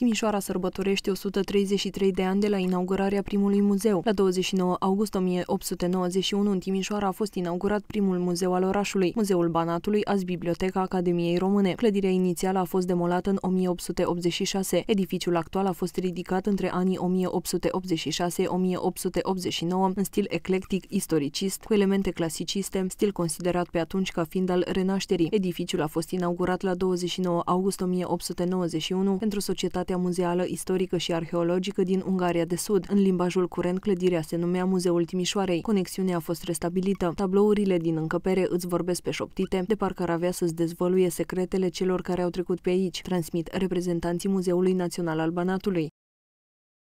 Timișoara sărbătorește 133 de ani de la inaugurarea primului muzeu. La 29 august 1891 în Timișoara a fost inaugurat primul muzeu al orașului, Muzeul Banatului, azi Biblioteca Academiei Române. Clădirea inițială a fost demolată în 1886. Edificiul actual a fost ridicat între anii 1886-1889 în stil eclectic istoricist, cu elemente clasiciste, stil considerat pe atunci ca fiind al renașterii. Edificiul a fost inaugurat la 29 august 1891 pentru societatea Societatea Muzeală Istorică și Arheologică din Ungaria de Sud. În limbajul curent, clădirea se numea Muzeul Timișoarei. Conexiunea a fost restabilită. Tablourile din încăpere îți vorbesc pe șoptite, de parcă ar avea să-ți dezvăluie secretele celor care au trecut pe aici, transmit reprezentanții Muzeului Național al Banatului.